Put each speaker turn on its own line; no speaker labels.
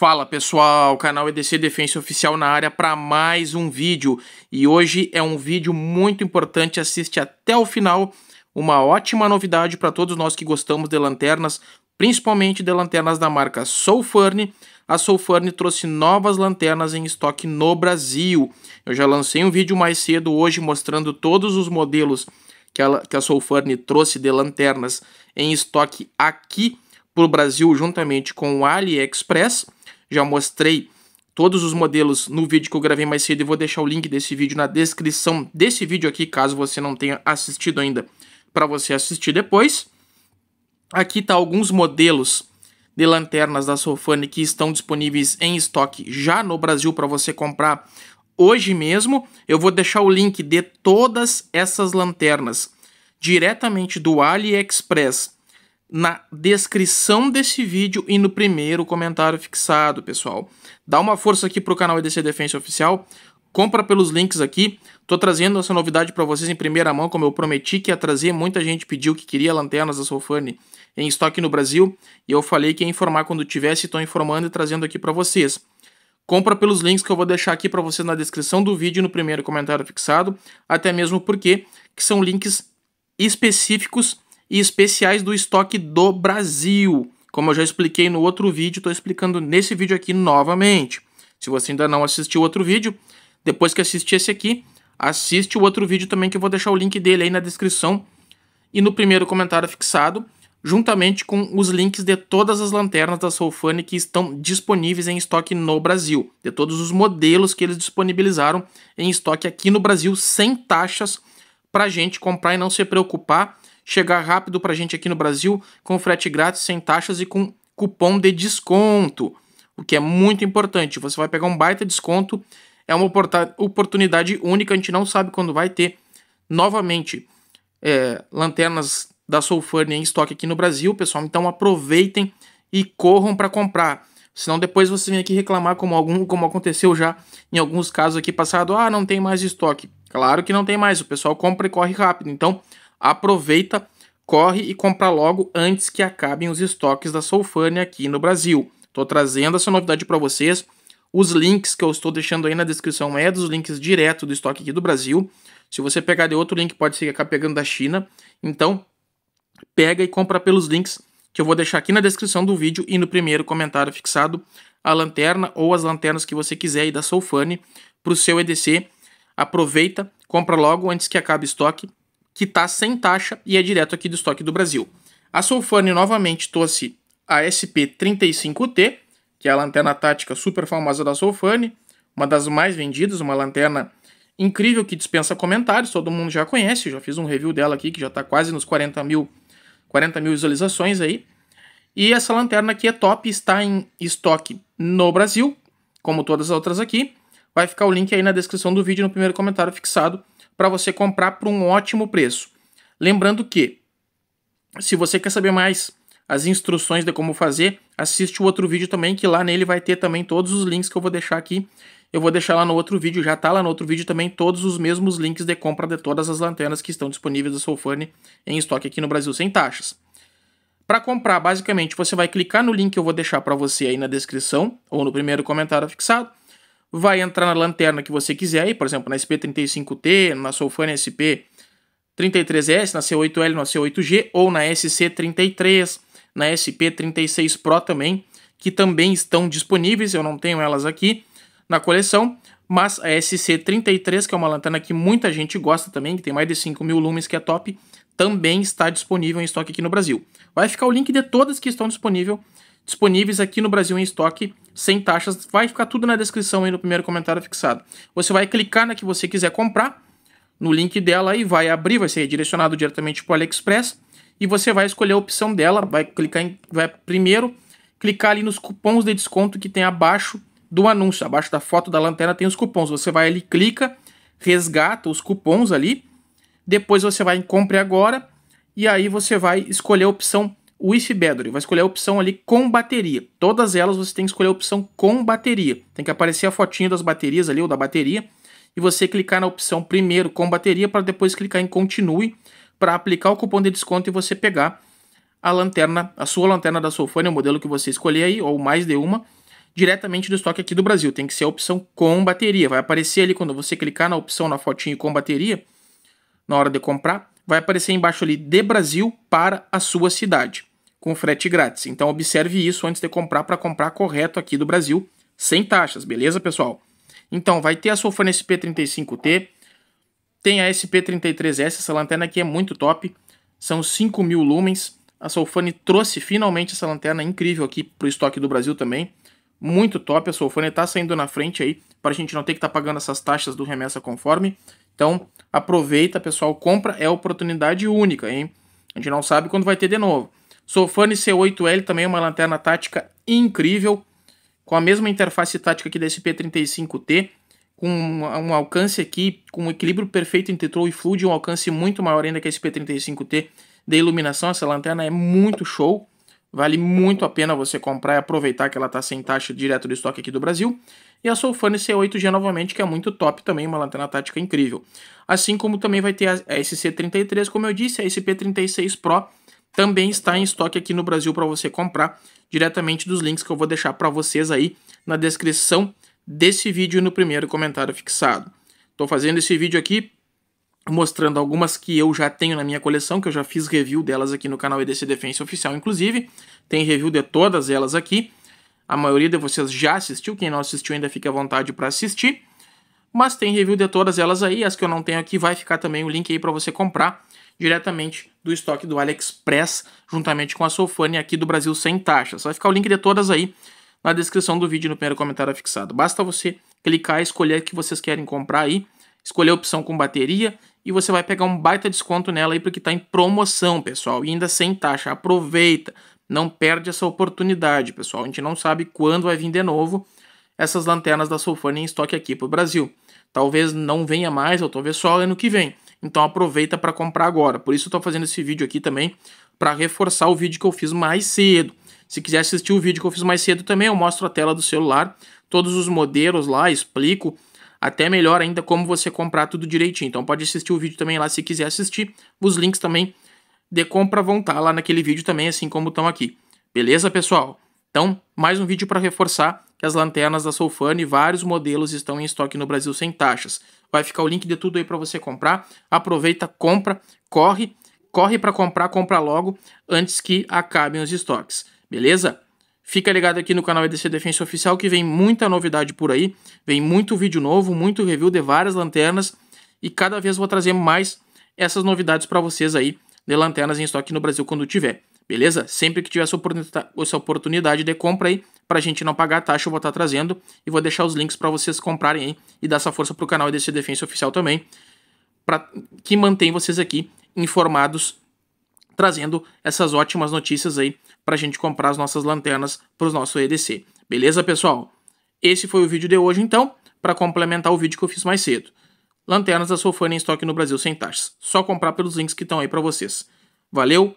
Fala pessoal, o canal EDC Defensa Oficial na área para mais um vídeo e hoje é um vídeo muito importante, assiste até o final, uma ótima novidade para todos nós que gostamos de lanternas, principalmente de lanternas da marca Soulfurne, A Soulfurne trouxe novas lanternas em estoque no Brasil. Eu já lancei um vídeo mais cedo hoje mostrando todos os modelos que a, que a Soulfurn trouxe de lanternas em estoque aqui para o Brasil juntamente com o AliExpress. Já mostrei todos os modelos no vídeo que eu gravei mais cedo e vou deixar o link desse vídeo na descrição desse vídeo aqui, caso você não tenha assistido ainda, para você assistir depois. Aqui tá alguns modelos de lanternas da Sofane que estão disponíveis em estoque já no Brasil para você comprar hoje mesmo. Eu vou deixar o link de todas essas lanternas diretamente do AliExpress na descrição desse vídeo e no primeiro comentário fixado, pessoal. Dá uma força aqui pro canal EDC Defense Oficial, compra pelos links aqui. Tô trazendo essa novidade para vocês em primeira mão, como eu prometi que ia trazer. Muita gente pediu que queria lanternas da Solfane em estoque no Brasil, e eu falei que ia informar quando tivesse, estou informando e trazendo aqui para vocês. Compra pelos links que eu vou deixar aqui para vocês na descrição do vídeo, no primeiro comentário fixado, até mesmo porque que são links específicos e especiais do estoque do Brasil. Como eu já expliquei no outro vídeo, estou explicando nesse vídeo aqui novamente. Se você ainda não assistiu outro vídeo, depois que assistir esse aqui, assiste o outro vídeo também que eu vou deixar o link dele aí na descrição e no primeiro comentário fixado, juntamente com os links de todas as lanternas da Soulfane que estão disponíveis em estoque no Brasil, de todos os modelos que eles disponibilizaram em estoque aqui no Brasil sem taxas para gente comprar e não se preocupar chegar rápido para a gente aqui no Brasil com frete grátis, sem taxas e com cupom de desconto, o que é muito importante. Você vai pegar um baita desconto, é uma oportunidade única, a gente não sabe quando vai ter novamente é, lanternas da Soulfurnia em estoque aqui no Brasil, pessoal. Então aproveitem e corram para comprar. Senão depois você vem aqui reclamar como algum, como aconteceu já em alguns casos aqui passado, ah, não tem mais estoque. Claro que não tem mais, o pessoal compra e corre rápido. Então, aproveita, corre e compra logo antes que acabem os estoques da Solfânia aqui no Brasil. Estou trazendo essa novidade para vocês. Os links que eu estou deixando aí na descrição é dos links direto do estoque aqui do Brasil. Se você pegar de outro link, pode ser que acabe pegando da China. Então, pega e compra pelos links que eu vou deixar aqui na descrição do vídeo e no primeiro comentário fixado a lanterna ou as lanternas que você quiser aí da Soulfane para o seu EDC. Aproveita, compra logo antes que acabe estoque que está sem taxa e é direto aqui do estoque do Brasil. A Solfane novamente trouxe a SP35T, que é a lanterna tática super famosa da Solfane, uma das mais vendidas, uma lanterna incrível que dispensa comentários, todo mundo já conhece, já fiz um review dela aqui que já está quase nos 40 mil, 40 mil visualizações aí. E essa lanterna aqui é top, está em estoque no Brasil, como todas as outras aqui. Vai ficar o link aí na descrição do vídeo no primeiro comentário fixado para você comprar por um ótimo preço. Lembrando que, se você quer saber mais as instruções de como fazer, assiste o outro vídeo também, que lá nele vai ter também todos os links que eu vou deixar aqui. Eu vou deixar lá no outro vídeo, já está lá no outro vídeo também todos os mesmos links de compra de todas as lanternas que estão disponíveis da Solfane em estoque aqui no Brasil sem taxas. Para comprar, basicamente, você vai clicar no link que eu vou deixar para você aí na descrição ou no primeiro comentário fixado vai entrar na lanterna que você quiser, aí, por exemplo, na SP35T, na Solfane SP33S, na C8L, na C8G ou na SC33, na SP36 Pro também, que também estão disponíveis, eu não tenho elas aqui na coleção, mas a SC33, que é uma lanterna que muita gente gosta também, que tem mais de 5 mil lumens, que é top, também está disponível em estoque aqui no Brasil. Vai ficar o link de todas que estão disponível, disponíveis aqui no Brasil em estoque sem taxas. Vai ficar tudo na descrição aí no primeiro comentário fixado. Você vai clicar na que você quiser comprar, no link dela e vai abrir, vai ser direcionado diretamente para o AliExpress e você vai escolher a opção dela, vai clicar em, vai primeiro clicar ali nos cupons de desconto que tem abaixo do anúncio, abaixo da foto da lanterna tem os cupons. Você vai ali, clica, resgata os cupons ali. Depois você vai em compre agora e aí você vai escolher a opção o If Battery, vai escolher a opção ali com bateria. Todas elas você tem que escolher a opção com bateria. Tem que aparecer a fotinha das baterias ali, ou da bateria, e você clicar na opção primeiro com bateria, para depois clicar em continue, para aplicar o cupom de desconto e você pegar a lanterna, a sua lanterna da Solfone, o modelo que você escolher aí, ou mais de uma, diretamente do estoque aqui do Brasil. Tem que ser a opção com bateria. Vai aparecer ali quando você clicar na opção na fotinho com bateria, na hora de comprar, vai aparecer embaixo ali de Brasil para a sua cidade com frete grátis. Então observe isso antes de comprar para comprar correto aqui do Brasil, sem taxas, beleza, pessoal? Então vai ter a Solfana SP35T, tem a SP33S, essa lanterna aqui é muito top, são 5 mil lumens. A Solfane trouxe finalmente essa lanterna incrível aqui para o estoque do Brasil também. Muito top, a Solfane está saindo na frente aí, para a gente não ter que estar tá pagando essas taxas do remessa conforme. Então, aproveita, pessoal, compra, é oportunidade única, hein? A gente não sabe quando vai ter de novo. Sofane C8L também é uma lanterna tática incrível, com a mesma interface tática que da SP35T, com um alcance aqui, com um equilíbrio perfeito entre throw e fluid, um alcance muito maior ainda que a SP35T de iluminação. Essa lanterna é muito show, vale muito a pena você comprar e aproveitar que ela está sem taxa direto do estoque aqui do Brasil. E a Solfane C8G novamente, que é muito top também, uma lanterna tática incrível. Assim como também vai ter a SC33, como eu disse, a SP36 Pro, também está em estoque aqui no Brasil para você comprar diretamente dos links que eu vou deixar para vocês aí na descrição desse vídeo e no primeiro comentário fixado. Estou fazendo esse vídeo aqui mostrando algumas que eu já tenho na minha coleção, que eu já fiz review delas aqui no canal EDC Defense Oficial, inclusive. Tem review de todas elas aqui. A maioria de vocês já assistiu, quem não assistiu ainda fica à vontade para assistir mas tem review de todas elas aí, as que eu não tenho aqui vai ficar também o link aí para você comprar diretamente do estoque do AliExpress, juntamente com a Sofani aqui do Brasil sem taxas. Vai ficar o link de todas aí na descrição do vídeo no primeiro comentário fixado. Basta você clicar e escolher o que vocês querem comprar aí, escolher a opção com bateria e você vai pegar um baita desconto nela aí porque está em promoção, pessoal, e ainda sem taxa. Aproveita, não perde essa oportunidade, pessoal. A gente não sabe quando vai vir de novo essas lanternas da Solfânia em estoque aqui para o Brasil. Talvez não venha mais, ou talvez só ano que vem. Então aproveita para comprar agora. Por isso estou fazendo esse vídeo aqui também para reforçar o vídeo que eu fiz mais cedo. Se quiser assistir o vídeo que eu fiz mais cedo também, eu mostro a tela do celular, todos os modelos lá, explico até melhor ainda como você comprar tudo direitinho. Então pode assistir o vídeo também lá se quiser assistir. Os links também de compra vão estar tá lá naquele vídeo também, assim como estão aqui. Beleza, pessoal? Então, mais um vídeo para reforçar que as lanternas da Solfano e vários modelos estão em estoque no Brasil sem taxas. Vai ficar o link de tudo aí para você comprar. Aproveita, compra, corre, corre para comprar, compra logo antes que acabem os estoques. Beleza? Fica ligado aqui no canal EDC Defensa Oficial que vem muita novidade por aí, vem muito vídeo novo, muito review de várias lanternas e cada vez vou trazer mais essas novidades para vocês aí de lanternas em estoque no Brasil quando tiver. Beleza? Sempre que tiver essa, oportunidade, tá, essa oportunidade de compra aí, para a gente não pagar a taxa, eu vou estar tá trazendo e vou deixar os links para vocês comprarem aí e dar essa força pro canal e desse Defensa Oficial também, para que mantém vocês aqui informados, trazendo essas ótimas notícias aí para a gente comprar as nossas lanternas para nossos nosso EDC. Beleza, pessoal? Esse foi o vídeo de hoje, então, para complementar o vídeo que eu fiz mais cedo. Lanternas da Solfânia em estoque no Brasil sem taxas. Só comprar pelos links que estão aí para vocês. Valeu!